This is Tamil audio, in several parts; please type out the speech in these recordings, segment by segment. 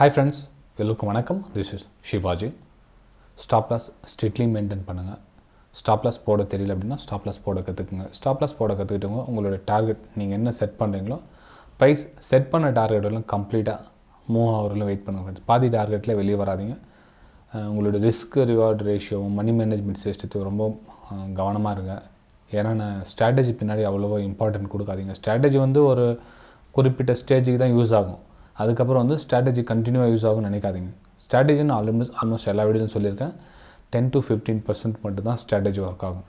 ஹாய் ஃப்ரெண்ட்ஸ் எல்லோருக்கும் வணக்கம் this is Shivaji stop loss strictly maintain பண்ணுங்கள் ஸ்டாப்லாஸ் போட தெரியல அப்படின்னா ஸ்டாப்லாஸ் போட கற்றுக்குங்க ஸ்டாப்லாஸ் போட கற்றுக்கிட்டவங்க உங்களோட டார்கெட் நீங்கள் என்ன செட் பண்ணுறீங்களோ ப்ரைஸ் செட் பண்ண டார்கெட்டெல்லாம் கம்ப்ளீட்டாக மூவ் ஹவரில் வெயிட் பண்ணுங்க பாதி டார்கெட்டில் வெளியே வராதிங்க உங்களோட ரிஸ்க் ரிவார்டு ரேஷியோவும் மணி மேனேஜ்மெண்ட் சிஸ்டத்துக்கு ரொம்ப கவனமாக இருங்க ஏன்னா நான் ஸ்ட்ராட்டஜி பின்னாடி அவ்வளோவா இம்பார்ட்டன்ட் கொடுக்காதீங்க ஸ்ட்ராட்டஜி வந்து ஒரு குறிப்பிட்ட ஸ்டேஜுக்கு தான் யூஸ் ஆகும் அதுக்கப்புறம் வந்து ஸ்ட்ராட்டஜி கண்டினியூவாக யூஸ் ஆகும்னு நினைக்காதீங்க ஸ்ட்ராட்டஜின்னு ஆல்மோஸ்ட் ஆல்மோஸ்ட் எல்லா வீடியோலையும் சொல்லியிருக்கேன் டென் டு ஃபிஃப்டீன் பர்சன்ட் மட்டும் தான் ஸ்ட்ராட்டஜி ஒர்க் ஆகும்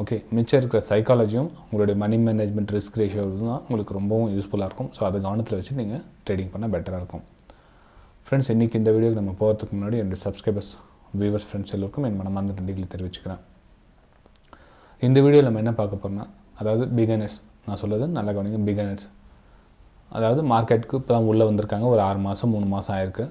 ஓகே மிச்சம் இருக்கிற சைக்காலஜியும் உங்களுடைய மணி மேனேஜ்மெண்ட் ரிஸ்க் ரேஷியோ தான் உங்களுக்கு ரொம்பவும் யூஸ்ஃபுல்லாக இருக்கும் ஸோ அதை கவனத்தில் வச்சு நீங்கள் ட்ரேடிங் பண்ணால் பெட்டராக இருக்கும் ஃப்ரெண்ட்ஸ் இன்றைக்கி இந்த வீடியோக்கு நம்ம போகிறதுக்கு முன்னாடி என்னுடைய சப்ஸ்கிரைபர்ஸ் வியூவர்ஸ் ஃப்ரெண்ட்ஸ் எல்லோருக்கும் என் மனமார்ந்த நன்றிகளை தெரிவிச்சுக்கிறேன் இந்த வீடியோவில் நம்ம என்ன பார்க்க போகிறோம்னா அதாவது பிகனர்ஸ் நான் சொல்லுறது நல்லா கவனிங்க பிகனர்ஸ் அதாவது மார்க்கெட்டுக்கு இப்போ தான் உள்ளே வந்திருக்காங்க ஒரு ஆறு மாதம் மூணு மாதம் ஆயிருக்கு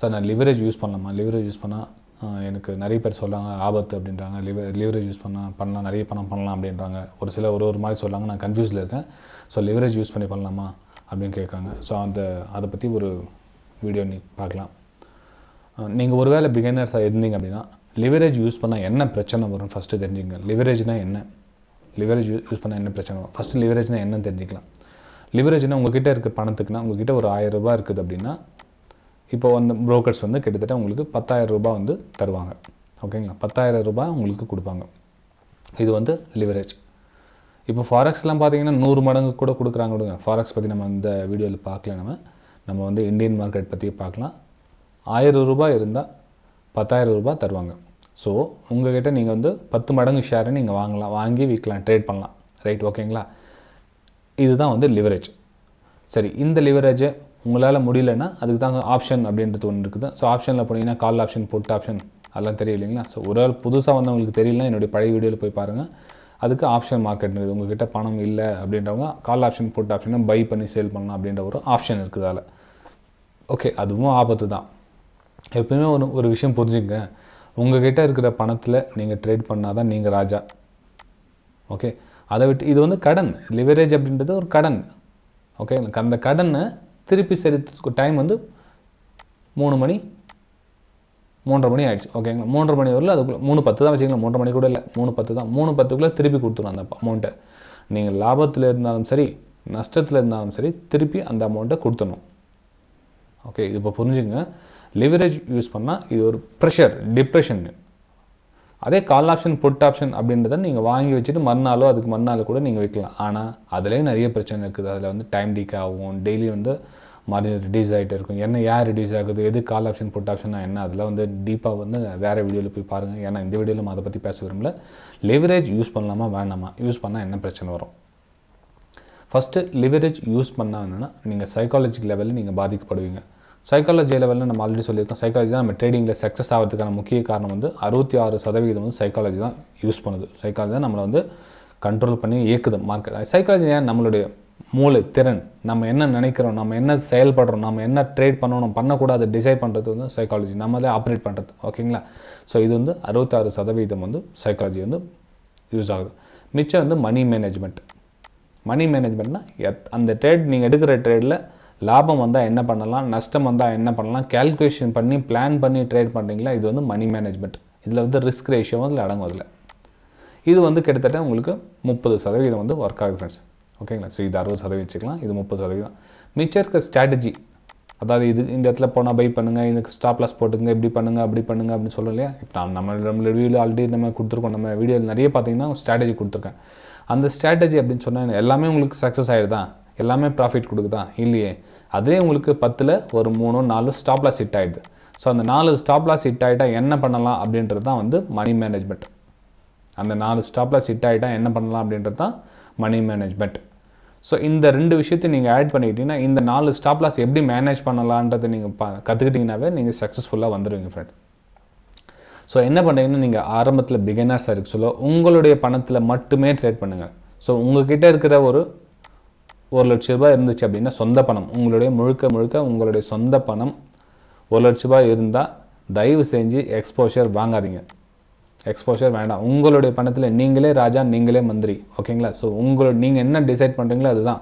சார் நான் லிவரேஜ் யூஸ் பண்ணலாமா லிவரேஜ் யூஸ் பண்ணால் எனக்கு நிறைய பேர் சொல்கிறாங்க ஆபத்து அப்படின்றாங்க லிவர் லிவரேஜ் யூஸ் பண்ணால் பண்ணலாம் நிறைய பணம் பண்ணலாம் அப்படின்றாங்க ஒரு சில ஒரு ஒரு மாதிரி சொல்கிறாங்க நான் கன்ஃபியூஸில் இருக்கேன் ஸோ லிவரேஜ் யூஸ் பண்ணி பண்ணலாமா அப்படின்னு கேட்குறாங்க ஸோ அந்த அதை பற்றி ஒரு வீடியோ நீ பார்க்கலாம் நீங்கள் ஒரு வேளை பிகைனர்ஸாக இருந்தீங்க அப்படின்னா லிவரேஜ் யூஸ் பண்ணால் என்ன பிரச்சனை வரும்னு ஃபஸ்ட்டு தெரிஞ்சுங்க லிவரேஜ்னால் என்ன லிவரேஜ் யூஸ் பண்ணால் என்ன பிரச்சனை வரும் ஃபஸ்ட்டு லிவரேஜ்னால் என்னன்னு தெரிஞ்சுக்கலாம் லிவரேஜ்னா உங்ககிட்ட இருக்க பணத்துக்குனா உங்ககிட்ட ஒரு ஆயிரம் ரூபாய் இருக்குது அப்படின்னா இப்போ வந்து புரோக்கர்ஸ் வந்து கிட்டத்தட்ட உங்களுக்கு பத்தாயிரம் ரூபாய் வந்து தருவாங்க ஓகேங்களா பத்தாயிரம் ரூபாய் உங்களுக்கு கொடுப்பாங்க இது வந்து லிவரேஜ் இப்போ ஃபாரெக்ஸ்லாம் பார்த்தீங்கன்னா நூறு மடங்கு கூட கொடுக்குறாங்க கொடுங்க ஃபாரெக்ஸ் பற்றி நம்ம இந்த வீடியோவில் பார்க்கல நம்ம நம்ம வந்து இந்தியன் மார்க்கெட் பற்றி பார்க்கலாம் ஆயிரம் ரூபாய் இருந்தால் பத்தாயிரம் ரூபாய் தருவாங்க ஸோ உங்கள்கிட்ட நீங்கள் வந்து பத்து மடங்கு ஷேரை நீங்கள் வாங்கலாம் வாங்கி விற்கலாம் ட்ரேட் பண்ணலாம் ரைட் ஓகேங்களா இதுதான் வந்து லிவரேஜ் சரி இந்த லிவரேஜை உங்களால் முடியலன்னா அதுக்கு தாங்க ஆப்ஷன் அப்படின்றது ஒன்று இருக்குது ஸோ ஆப்ஷனில் போனீங்கன்னா கால் ஆப்ஷன் புட் ஆப்ஷன் அதெல்லாம் தெரியும் இல்லைங்களா ஸோ ஒரு ஆள் புதுசாக வந்தவங்களுக்கு தெரியலன்னா என்னுடைய பழைய வீடியோவில் போய் பாருங்கள் அதுக்கு ஆப்ஷன் மார்க்கெட்ங்கிறது உங்ககிட்ட பணம் இல்லை அப்படின்றவங்க கால் ஆப்ஷன் புட் ஆப்ஷனை பை பண்ணி சேல் பண்ணலாம் அப்படின்ற ஒரு ஆப்ஷன் இருக்குது அதில் ஓகே அதுவும் ஆபத்து தான் எப்பயுமே ஒரு ஒரு விஷயம் புரிஞ்சுங்க உங்ககிட்ட இருக்கிற பணத்தில் நீங்கள் ட்ரேட் பண்ணால் தான் நீங்கள் ராஜா ஓகே அதை விட்டு இது வந்து கடன் லிவரேஜ் அப்படின்றது ஒரு கடன் ஓகே அந்த கடனை திருப்பி செலுத்துக்கு டைம் வந்து மூணு மணி மூன்றரை மணி ஆயிடுச்சு ஓகேங்களா மூன்றரை மணி வரல அதுக்குள்ளே மூணு பத்து தான் வச்சுக்கலாம் மூன்றரை மணி கூட இல்லை மூணு பத்து தான் மூணு பத்துக்குள்ளே திருப்பி கொடுத்துருவோம் அந்த அமௌண்ட்டை நீங்கள் லாபத்தில் இருந்தாலும் சரி நஷ்டத்தில் இருந்தாலும் சரி திருப்பி அந்த அமௌண்ட்டை கொடுத்துடணும் ஓகே இது இப்போ புரிஞ்சுங்க லிவரேஜ் யூஸ் பண்ணால் இது ஒரு ப்ரெஷர் டிப்ரெஷன்னு அதே கால் ஆப்ஷன் புட் ஆப்ஷன் அப்படின்றத நீங்கள் வாங்கி வச்சுட்டு மறுநாளோ அதுக்கு மறுநாள் கூட நீங்கள் வைக்கலாம் ஆனால் அதுலேயும் நிறைய பிரச்சனை இருக்குது அதில் வந்து டைம் டீக் ஆகும் டெய்லி வந்து மார்ஜின் ரிடியூஸ் ஆகிட்டு இருக்கும் என்ன ஏன் ரிடியூஸ் ஆகுது எது கால் ஆப்ஷன் புட் ஆப்ஷன்னா என்ன அதில் வந்து டீப்பாக வந்து வேறு வீடியோவில் போய் பாருங்கள் ஏன்னா இந்த வீடியோவில் அதை பற்றி பேச விரும்பல லிவரேஜ் யூஸ் பண்ணலாமா வேணாமா யூஸ் பண்ணால் என்ன பிரச்சனை வரும் ஃபஸ்ட்டு லிவரேஜ் யூஸ் பண்ணால் என்னென்னா நீங்கள் சைக்காலஜிக் லெவலில் நீங்கள் பாதிக்கப்படுவீங்க சைக்காலஜி லெவலில் நம்ம ஆல்ரெடி சொல்லியிருக்கோம் சைக்காலஜி தான் நம்ம ட்ரேடிங்கில் சக்ஸஸ் ஆகிறதுக்கான முக்கிய காரணம் வந்து அறுபத்தி ஆறு சதவீதம் வந்து சைக்காலஜி தான் யூஸ் பண்ணுது சைக்காலஜி தான் நம்மளை வந்து கண்ட்ரோல் பண்ணி இயக்குது மார்க்கெட் சைக்காலஜி ஏன் நம்மளுடைய மூளை திறன் நம்ம என்ன நினைக்கிறோம் நம்ம என்ன செயல்படுறோம் நம்ம என்ன ட்ரேட் பண்ணணும் பண்ணக்கூடாது டிசைட் பண்ணுறது வந்து சைக்காலஜி நம்மளே ஆப்ரேட் பண்ணுறது ஓகேங்களா ஸோ இது வந்து அறுபத்தாறு சதவீதம் வந்து சைக்காலஜி வந்து யூஸ் ஆகுது மிச்சம் வந்து மணி மேனேஜ்மெண்ட் மணி மேனேஜ்மெண்ட்னால் எத் அந்த ட்ரேட் நீங்கள் எடுக்கிற ட்ரேடில் லாபம் வந்தால் என்ன பண்ணலாம் நஷ்டம் வந்தால் என்ன பண்ணலாம் கேல்குலேஷன் பண்ணி பிளான் பண்ணி ட்ரேட் பண்ணுறீங்களா இது வந்து மணி மேனேஜ்மெண்ட் இதில் வந்து ரிஸ்க் ரேஷியோவும் அதில் அடங்கும் அதில் இது வந்து கிட்டத்தட்ட உங்களுக்கு முப்பது சதவீதம் வந்து ஒர்க் ஆகுது ஃப்ரெண்ட்ஸ் ஓகேங்களா ஸோ இது அறுபது சதவீதம் வச்சுக்கலாம் இது முப்பது சதவீதம் மிச்சம் இருக்க ஸ்ட்ராட்டஜி அதாவது இது இந்த இடத்துல போனால் பை பண்ணுங்கள் இதுக்கு ஸ்டாப் லாஸ் போட்டுங்க இப்படி பண்ணுங்கள் அப்படி பண்ணுங்கள் அப்படின்னு சொல்லலையா இல்லையா இப்போ நான் நம்ம நம்ம வீடியோவில் ஆல்ரெடி நம்ம கொடுத்துருக்கோம் நம்ம வீடியோவில் நிறைய பார்த்தீங்கன்னா ஸ்ட்ராட்டஜி கொடுத்துருக்கேன் அந்த ஸ்ட்ராட்டஜி அப்படின்னு சொன்னால் எல்லாமே உங்களுக்கு சக்ஸஸ் ஆகிடுதான் எல்லாமே ப்ராஃபிட் கொடுக்குதா இல்லையே அதே உங்களுக்கு பத்தில் ஒரு மூணு நாலு ஸ்டாப்லாஸ் ஹிட் ஆகிடுது ஸோ அந்த நாலு ஸ்டாப்லாஸ் ஹிட் ஆகிட்டால் என்ன பண்ணலாம் அப்படின்றது தான் வந்து மணி மேனேஜ்மெண்ட் அந்த நாலு ஸ்டாப்லாஸ் ஹிட் ஆகிட்டால் என்ன பண்ணலாம் அப்படின்றது தான் மணி மேனேஜ்மெண்ட் ஸோ இந்த ரெண்டு விஷயத்தையும் நீங்கள் ஆட் பண்ணிக்கிட்டிங்கன்னா இந்த நாலு ஸ்டாப்லாஸ் எப்படி மேனேஜ் பண்ணலான்றதை நீங்கள் ப கற்றுக்கிட்டிங்கனாவே நீங்கள் சக்ஸஸ்ஃபுல்லாக வந்துடுவீங்க ஃப்ரெண்ட் ஸோ என்ன பண்ணுறீங்கன்னா நீங்கள் ஆரம்பத்தில் பிகினர்ஸாக இருக்க சொல்ல உங்களுடைய பணத்தில் மட்டுமே ட்ரேட் பண்ணுங்கள் ஸோ கிட்டே இருக்கிற ஒரு ஒரு லட்ச ரூபாய் இருந்துச்சு அப்படின்னா சொந்த பணம் உங்களுடைய முழுக்க முழுக்க உங்களுடைய சொந்த பணம் ஒரு லட்ச ரூபாய் இருந்தால் தயவு செஞ்சு எக்ஸ்போஷர் வாங்காதீங்க எக்ஸ்போஷர் வேண்டாம் உங்களுடைய பணத்தில் நீங்களே ராஜா நீங்களே மந்திரி ஓகேங்களா ஸோ உங்களோட நீங்கள் என்ன டிசைட் பண்ணுறீங்களோ அதுதான்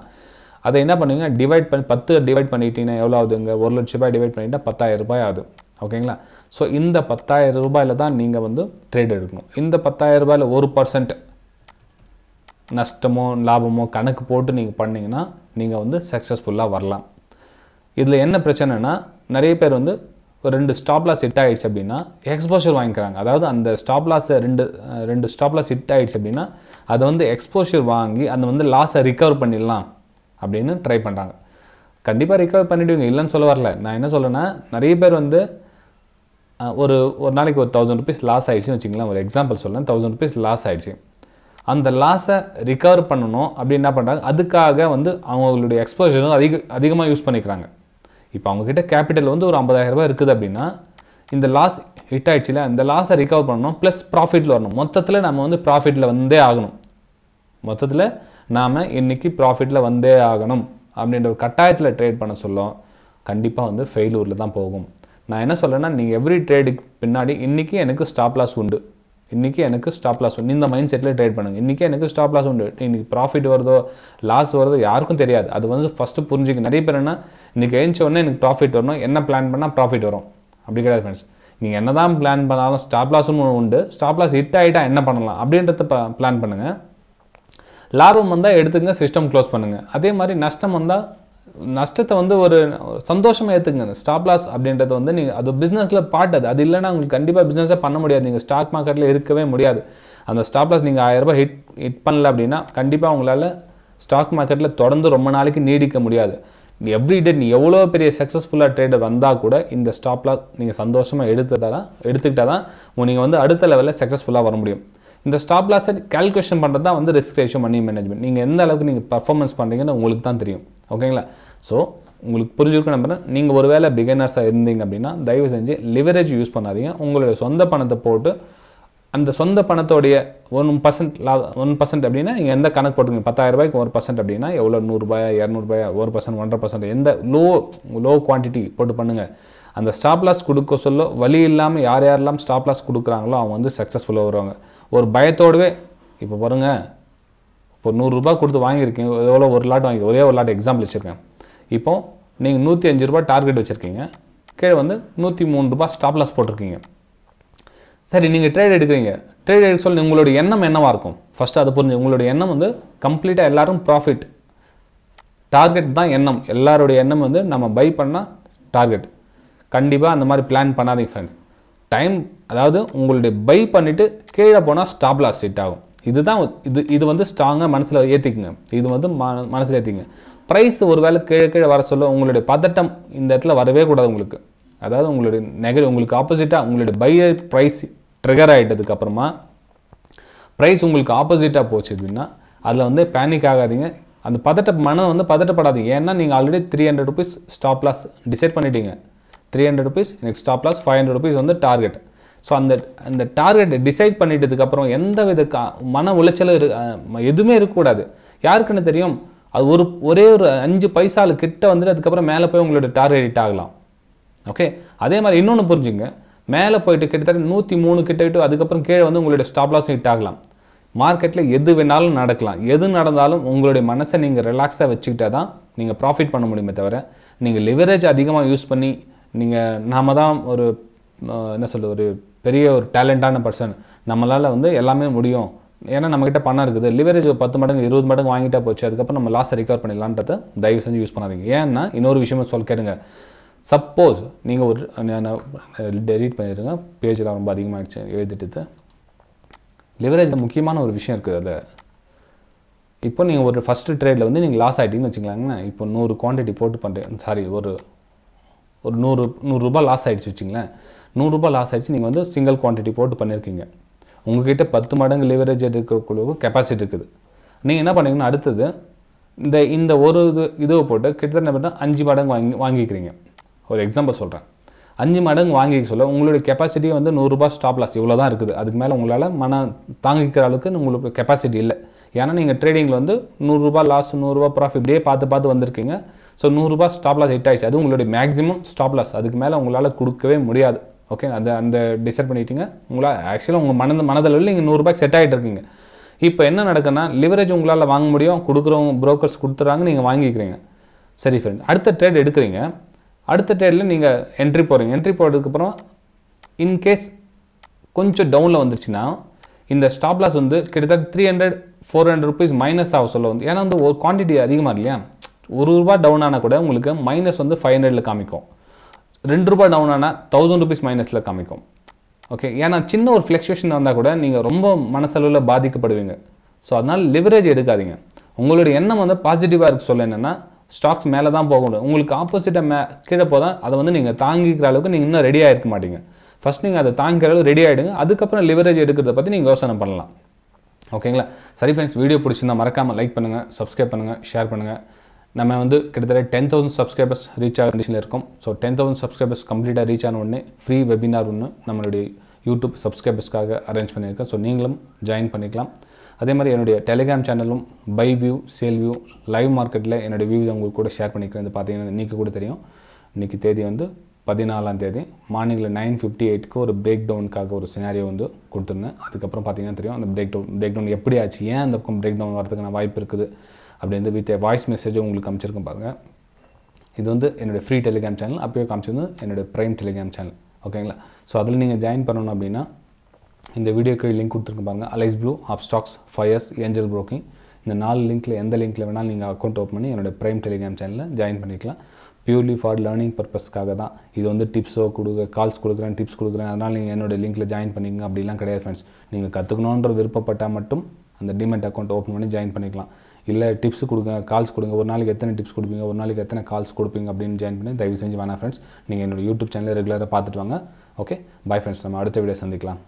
அதை என்ன பண்ணுவீங்கன்னா டிவைட் பண்ணி பத்து டிவைட் பண்ணிட்டீங்கன்னா எவ்வளோ ஆகுதுங்க ஒரு லட்ச ரூபாய் டிவைட் பண்ணிட்டால் பத்தாயிரம் ரூபாய் ஆகுது ஓகேங்களா ஸோ இந்த பத்தாயிரம் ரூபாயில் தான் நீங்கள் வந்து ட்ரேட் எடுக்கணும் இந்த பத்தாயிரம் ரூபாயில் ஒரு பர்சன்ட் நஷ்டமோ லாபமோ கணக்கு போட்டு நீங்கள் பண்ணிங்கன்னா நீங்கள் வந்து சக்ஸஸ்ஃபுல்லாக வரலாம் இதில் என்ன பிரச்சனைனா நிறைய பேர் வந்து ஒரு ரெண்டு ஸ்டாப் லாஸ் ஹிட் ஆகிடுச்சு அப்படின்னா எக்ஸ்போஷர் வாங்கிக்கிறாங்க அதாவது அந்த ஸ்டாப் ரெண்டு ரெண்டு ஸ்டாப் லாஸ் ஹிட் ஆகிடுச்சு அப்படின்னா அதை வந்து எக்ஸ்போஷர் வாங்கி அந்த வந்து லாஸை ரிகவர் பண்ணிடலாம் அப்படின்னு ட்ரை பண்ணுறாங்க கண்டிப்பாக ரிகவர் பண்ணிவிடுவீங்க இல்லைன்னு சொல்ல வரல நான் என்ன சொல்லுன்னா நிறைய பேர் வந்து ஒரு ஒரு நாளைக்கு ஒரு தௌசண்ட் ருபீஸ் லாஸ் ஆகிடுச்சின்னு வச்சுக்கலாம் ஒரு எக்ஸாம்பிள் சொல்கிறேன் தௌசண்ட் ருபீஸ் லாஸ் ஆகிடுச்சு அந்த லாஸை ரிகவர் பண்ணணும் அப்படி என்ன பண்ணுறாங்க அதுக்காக வந்து அவங்களுடைய எக்ஸ்போஷர் வந்து அதிக அதிகமாக யூஸ் பண்ணிக்கிறாங்க இப்போ அவங்கக்கிட்ட கேபிட்டல் வந்து ஒரு ஐம்பதாயிரரூபா இருக்குது அப்படின்னா இந்த லாஸ் ஹிட் ஆகிடுச்சுல அந்த லாஸை ரிகவர் பண்ணணும் ப்ளஸ் ப்ராஃபிட்டில் வரணும் மொத்தத்தில் நம்ம வந்து ப்ராஃபிட்டில் வந்தே ஆகணும் மொத்தத்தில் நாம் இன்றைக்கி ப்ராஃபிட்டில் வந்தே ஆகணும் அப்படின்ற ஒரு கட்டாயத்தில் ட்ரேட் பண்ண சொல்லும் கண்டிப்பாக வந்து ஃபெயிலூரில் தான் போகும் நான் என்ன சொல்கிறேன்னா நீங்கள் எவ்ரி ட்ரேடுக்கு பின்னாடி இன்றைக்கி எனக்கு ஸ்டாப் லாஸ் உண்டு இன்றைக்கி எனக்கு ஸ்டாப் லாஸ் உண்டு இந்த மைண்ட் செட்டில் ட்ரேட் பண்ணுங்கள் இன்றைக்கி எனக்கு ஸ்டாப் லாஸ் உண்டு இன்றைக்கி ப்ராஃபிட் வருதோ லாஸ் வருதோ யாருக்கும் தெரியாது அது வந்து ஃபஸ்ட்டு புரிஞ்சுக்க நிறைய பேர் என்ன இன்றைக்கி எழுந்த உடனே எனக்கு ப்ராஃபிட் வரணும் என்ன பிளான் பண்ணால் ப்ராஃபிட் வரும் அப்படி கிடையாது ஃப்ரெண்ட்ஸ் நீங்கள் என்ன தான் பிளான் பண்ணாலும் ஸ்டாப் லாஸும் உண்டு ஸ்டாப் லாஸ் ஹிட் ஆகிட்டா என்ன பண்ணலாம் அப்படின்றத பிளான் பண்ணுங்கள் லாபம் வந்தால் எடுத்துங்க சிஸ்டம் க்ளோஸ் பண்ணுங்கள் அதே மாதிரி நஷ்டம் வந்தால் நஷ்டத்தை வந்து ஒரு சந்தோஷமாக ஏற்றுக்குங்க ஸ்டாப் லாஸ் அப்படின்றது வந்து நீங்கள் அது பிஸ்னஸில் பாட்டு அது அது இல்லைன்னா உங்களுக்கு கண்டிப்பாக பிஸ்னஸே பண்ண முடியாது நீங்கள் ஸ்டாக் மார்க்கெட்டில் இருக்கவே முடியாது அந்த ஸ்டாப் லாஸ் நீங்கள் ஆயிரரூபா ஹிட் ஹிட் பண்ணல அப்படின்னா கண்டிப்பாக உங்களால் ஸ்டாக் மார்க்கெட்டில் தொடர்ந்து ரொம்ப நாளைக்கு நீடிக்க முடியாது எவ்ரி டே நீ எவ்வளோ பெரிய சக்ஸஸ்ஃபுல்லாக ட்ரேடர் வந்தால் கூட இந்த ஸ்டாப் லாஸ் நீங்கள் சந்தோஷமாக எடுத்ததா தான் எடுத்துக்கிட்டால் தான் நீங்கள் வந்து அடுத்த லெவலில் சக்ஸஸ்ஃபுல்லாக வர முடியும் இந்த ஸ்டாப் லாஸை கால்குலேஷன் பண்ணுறது தான் வந்து ரிஸ்க் ரேஷியோ மணி மேனேஜ்மெண்ட் நீங்கள் எந்த அளவுக்கு நீங்கள் பர்ஃபார்மன்ஸ் பண்ணுறீங்கன்னு உங்களுக்கு தான் தெரியும் ஓகேங்களா ஸோ உங்களுக்கு புரிஞ்சிருக்க நம்புறேன் நீங்கள் ஒரு வேளை பிகினர்ஸாக இருந்தீங்க அப்படின்னா தயவு செஞ்சு லிவரேஜ் யூஸ் பண்ணாதீங்க உங்களுடைய சொந்த பணத்தை போட்டு அந்த சொந்த பணத்தோடைய ஒன் பர்சன்ட் லா ஒன் பர்சன்ட் அப்படின்னா நீங்கள் எந்த கணக்கு போட்டுங்க பத்தாயிரம் ரூபாய்க்கு ஒரு பர்சன்ட் அப்படின்னா எவ்வளோ நூறுரூபாயா இரநூறுபாயா ஒரு பர்சன்ட் ஒன்றரை பர்சன்ட் எந்த லோ லோ குவான்டிட்டி போட்டு பண்ணுங்கள் அந்த ஸ்டாப் லாஸ் கொடுக்க சொல்ல வழி இல்லாமல் யார் யாரெல்லாம் ஸ்டாப் லாஸ் கொடுக்குறாங்களோ அவங்க வந்து சக்ஸஸ்ஃபுல்லாக வருவாங்க ஒரு பயத்தோடவே இப்போ பாருங்கள் இப்போ நூறுரூபா கொடுத்து வாங்கியிருக்கீங்க எவ்வளோ ஒரு லாட் வாங்கி ஒரே ஒரு லாட் எக்ஸாம்பிள் வச்சுருக்கேன் இப்போ நீங்கள் நூற்றி அஞ்சு ரூபா டார்கெட் வச்சுருக்கீங்க கீழே வந்து நூற்றி மூணு ரூபா ஸ்டாப் லாஸ் போட்டிருக்கீங்க சரி நீங்கள் ட்ரேட் எடுக்கிறீங்க ட்ரேட் எடுக்க சொல்லி உங்களுடைய எண்ணம் என்னவாக இருக்கும் ஃபஸ்ட்டு அது புரிஞ்சு உங்களுடைய எண்ணம் வந்து கம்ப்ளீட்டாக எல்லோரும் ப்ராஃபிட் டார்கெட் தான் எண்ணம் எல்லாருடைய எண்ணம் வந்து நம்ம பை பண்ணால் டார்கெட் கண்டிப்பாக அந்த மாதிரி பிளான் பண்ணாதீங்க ஃப்ரெண்ட்ஸ் டைம் அதாவது உங்களுடைய பை பண்ணிவிட்டு கீழே போனால் ஸ்டாப் லாஸ் செட் ஆகும் இதுதான் இது இது வந்து ஸ்ட்ராங்காக மனசில் ஏற்றிக்குங்க இது வந்து மன மனசில் ஏற்றிங்க ப்ரைஸ் ஒரு வேளை கீழே கீழே வர சொல்ல உங்களுடைய பதட்டம் இந்த இடத்துல வரவே கூடாது உங்களுக்கு அதாவது உங்களுடைய நெகட்டிவ் உங்களுக்கு ஆப்போசிட்டாக உங்களுடைய பையர் ப்ரைஸ் ட்ரிகர் ஆகிட்டதுக்கு அப்புறமா ப்ரைஸ் உங்களுக்கு ஆப்போசிட்டாக போச்சு அப்படின்னா அதில் வந்து பேனிக் ஆகாதீங்க அந்த பதட்ட மனம் வந்து பதட்டப்படாதீங்க ஏன்னா நீங்கள் already three hundred rupees stop loss decide பண்ணிட்டீங்க three hundred rupees next stop loss five hundred rupees வந்து டார்கெட் ஸோ அந்த அந்த டார்கெட்டை டிசைட் பண்ணிட்டதுக்கப்புறம் எந்த வித கா மன உளைச்சலும் இரு எதுவுமே இருக்கக்கூடாது யாருக்குன்னு தெரியும் அது ஒரு ஒரே ஒரு அஞ்சு பைசால கிட்ட வந்துட்டு அதுக்கப்புறம் மேலே போய் உங்களோட டார்கெட் ஹிட் ஆகலாம் ஓகே அதே மாதிரி இன்னொன்று புரிஞ்சுங்க மேலே போயிட்டு கிட்டத்தட்ட நூற்றி மூணு கிட்ட விட்டு அதுக்கப்புறம் கீழே வந்து உங்களுடைய ஸ்டாப் லாஸும் ஹிட் ஆகலாம் மார்க்கெட்டில் எது வேணாலும் நடக்கலாம் எது நடந்தாலும் உங்களுடைய மனசை நீங்கள் ரிலாக்ஸாக வச்சுக்கிட்டா தான் நீங்கள் ப்ராஃபிட் பண்ண முடியுமே தவிர நீங்கள் லிவரேஜ் அதிகமாக யூஸ் பண்ணி நீங்கள் நாம் தான் ஒரு என்ன சொல்கிறது ஒரு பெரிய ஒரு டேலண்டான பர்சன் நம்மளால் வந்து எல்லாமே முடியும் ஏன்னா நம்மக்கிட்ட பணம் இருக்குது லிவரேஜ் ஒரு பத்து மடங்கு இருபது மடங்கு வாங்கிட்டா போச்சு அதுக்கப்புறம் நம்ம லாஸை ரிகவர் பண்ணிடலான்றது தயவு செஞ்சு யூஸ் பண்ணாதீங்க ஏன்னா இன்னொரு விஷயமும் சொல் கேடுங்க சப்போஸ் நீங்கள் ஒரு டெலீட் பண்ணிடுங்க பேஜில் ரொம்ப அதிகமாகிடுச்சு எழுதிட்டு லிவரேஜ் முக்கியமான ஒரு விஷயம் இருக்குது அதில் இப்போ நீங்கள் ஒரு ஃபஸ்ட்டு ட்ரேடில் வந்து நீங்கள் லாஸ் ஆகிட்டீங்கன்னு வச்சுக்கலாங்கண்ணா இப்போ நூறு குவான்டிட்டி போட்டு பண்ணுறேன் சாரி ஒரு ஒரு நூறு நூறுரூபா லாஸ் ஆகிடுச்சு வச்சிங்களேன் நூறுரூபா லாஸ் ஆகிடுச்சு நீங்கள் வந்து சிங்கிள் குவான்டிட்டி போட்டு பண்ணியிருக்கீங்க உங்கள்கிட்ட பத்து மடங்கு லிவரேஜ் இருக்கக்கூடிய கெப்பாசிட்டி இருக்குது நீங்கள் என்ன பண்ணுறீங்கன்னா அடுத்தது இந்த இந்த ஒரு இது இதுவை போட்டு கிட்டத்தட்ட என்ன பண்ணால் அஞ்சு மடங்கு வாங்கி வாங்கிக்கிறீங்க ஒரு எக்ஸாம்பிள் சொல்கிறேன் அஞ்சு மடங்கு வாங்கிக்க சொல்ல உங்களுடைய கெப்பாசிட்டி வந்து நூறுரூபா ஸ்டாப் லாஸ் இவ்வளோ தான் இருக்குது அதுக்கு மேலே உங்களால் மன தாங்கிக்கிற அளவுக்கு உங்களுக்கு கெப்பாசிட்டி இல்லை ஏன்னா நீங்கள் ட்ரேடிங்கில் வந்து நூறுரூபா லாஸ் நூறுரூபா ப்ராஃபிட் இப்படியே பார்த்து பார்த்து வந்திருக்கீங்க ஸோ நூறுரூபா ஸ்டாப் லாஸ் ஹிட் ஆகிடுச்சு அது உங்களுடைய மேக்ஸிமம் ஸ்டாப் லாஸ் அதுக்கு மேலே உங்களால் கொடுக்கவே முடியாது ஓகே அந்த அந்த டிசைட் பண்ணிட்டீங்க உங்களால் ஆக்சுவலாக உங்கள் மனந்த மனதளவில் நீங்கள் நூறுரூபாய்க்கு செட் ஆகிட்டு இருக்கீங்க இப்போ என்ன நடக்குன்னா லிவரேஜ் உங்களால் வாங்க முடியும் கொடுக்குறவங்க ப்ரோக்கர்ஸ் கொடுத்துட்றாங்க நீங்கள் வாங்கிக்கிறீங்க சரி ஃப்ரெண்ட் அடுத்த ட்ரேட் எடுக்கிறீங்க அடுத்த ட்ரேடில் நீங்கள் என்ட்ரி போகிறீங்க என்ட்ரி போகிறதுக்கப்புறம் இன்கேஸ் கொஞ்சம் டவுனில் வந்துருச்சுன்னா இந்த ஸ்டாப் லாஸ் வந்து கிட்டத்தட்ட three hundred four hundred rupees minus ஆக சொல்ல வந்து ஏன்னா வந்து ஒரு குவான்டிட்டி அதிகமாக இல்லையா ஒரு ரூபா டவுன் ஆனால் கூட உங்களுக்கு மைனஸ் வந்து ஃபைவ் ஹண்ட்ரடில் காமிக்கும் ரெண்டு ரூபா டவுன் ஆனால் தௌசண்ட் ருபீஸ் மைனஸில் காமிக்கும் ஓகே ஏன்னா சின்ன ஒரு ஃப்ளக்சுவேஷன் வந்தால் கூட நீங்கள் ரொம்ப மனசளவில் பாதிக்கப்படுவீங்க ஸோ அதனால் லிவரேஜ் எடுக்காதீங்க உங்களுடைய எண்ணம் வந்து பாசிட்டிவாக இருக்க சொல்ல என்னென்னா ஸ்டாக்ஸ் மேலே தான் போகணும் உங்களுக்கு ஆப்போசிட்டாக மே கீழே போதான் அதை வந்து நீங்கள் தாங்கிக்கிற அளவுக்கு நீங்கள் இன்னும் ரெடியாக இருக்க மாட்டீங்க ஃபஸ்ட் நீங்கள் அதை தாங்கிக்கிற அளவு ரெடி ஆகிடுங்க அதுக்கப்புறம் லிவரேஜ் எடுக்கிறத பற்றி நீங்கள் யோசனை பண்ணலாம் ஓகேங்களா சரி ஃப்ரெண்ட்ஸ் வீடியோ பிடிச்சிருந்தா மறக்காமல் லைக் பண்ணுங்கள் சப்ஸ்கிரைப் பண்ணுங்கள் ஷேர் பண்ணுங்கள் நம்ம வந்து கிட்டத்தட்ட டென் தௌசண்ட் சப்ஸ்கிரைபர்ஸ் ரீச் ஆக கண்டிஷனில் இருக்கும் ஸோ டென் தௌசண்ட் சப்ஸ்கிரைபர்ஸ் கம்ப்ளீட்டாக ரீச் ஆன உடனே ஃப்ரீ வெபினார் ஒன்று நம்மளுடைய யூடியூப் சப்ஸ்கிரைபர்ஸ்க்காக அரேஞ்ச் பண்ணியிருக்கேன் ஸோ நீங்களும் ஜாயின் பண்ணிக்கலாம் அதே மாதிரி என்னுடைய டெலிகிராம் சேனலும் buy view sell view live மார்க்கெட்டில் என்னுடைய வியூஸ் உங்களுக்கு கூட ஷேர் பண்ணிக்கிறேன் இது பார்த்தீங்கன்னா இன்றைக்கி கூட தெரியும் இன்றைக்கி தேதி வந்து பதினாலாம் தேதி மார்னிங்கில் நைன் ஃபிஃப்டி எயிட்க்கு ஒரு பிரேக் டவுனுக்காக ஒரு சினாரியோ வந்து கொடுத்துருந்தேன் அதுக்கப்புறம் பார்த்தீங்கன்னா தெரியும் அந்த பிரேக் டவுன் பிரேக் டவுன் எப்படி ஆச்சு ஏன் அந்த பக்கம் பிரேக் டவுன் வரதுக்கான வாய்ப்பு இருக்குது அப்படி வந்து வித் வாய்ஸ் மெசேஜ் உங்களுக்கு அமைச்சிருக்கேன் பாருங்கள் இது வந்து என்னுடைய ஃப்ரீ டெலிகிராம் சேனல் அப்படியே காமிச்சிருந்து என்னுடைய ப்ரைம் டெலிகிராம் சேனல் ஓகேங்களா ஸோ அதில் நீங்கள் ஜாயின் பண்ணணும் அப்படின்னா இந்த வீடியோ லிங்க் கொடுத்துருக்கேன் பாருங்கள் Alice Blue Upstox Fyers Angel Broking இந்த நாலு லிங்க்கில் எந்த லிங்க்கில் வேணாலும் நீங்கள் அக்கௌண்ட் ஓப்பன் பண்ணி என்னோடய ப்ரைம் டெலிகிராம் சேனலில் ஜாயின் பண்ணிக்கலாம் பியூர்லி ஃபார் லேர்னிங் பர்பஸ்க்காக தான் இது வந்து டிப்ஸோ கொடுக்க கால்ஸ் கொடுக்குறேன் டிப்ஸ் கொடுக்குறேன் அதனால் நீங்கள் என்னோடய லிங்க்கில் ஜாயின் பண்ணிக்கோங்க அப்படிலாம் கிடையாது ஃப்ரெண்ட்ஸ் நீங்கள் கற்றுக்கணுன்ற விருப்பப்பட்டால் மட்டும் அந்த டிமெட் அக்கௌண்ட் ஓப்பன் பண்ணி ஜாயின் பண்ணிக்கலாம் இல்லை டிப்ஸ் கொடுங்க கால்ஸ் கொடுங்க ஒரு நாளைக்கு எத்தனை டிப்ஸ் கொடுப்பீங்க ஒரு நாளைக்கு எத்தனை கால்ஸ் கொடுப்பீங்க அப்படின்னு ஜாயின் பண்ணி தயவு செஞ்சு வேணா ஃப்ரெண்ட்ஸ் நீங்கள் என்னோடய யூடியூப் சேனலில் ரெகுலராக பார்த்துட்டு வாங்க ஓகே பாய் ஃப்ரெண்ட்ஸ் நம்ம அடுத்த வீடியோ சந்திக்கலாம்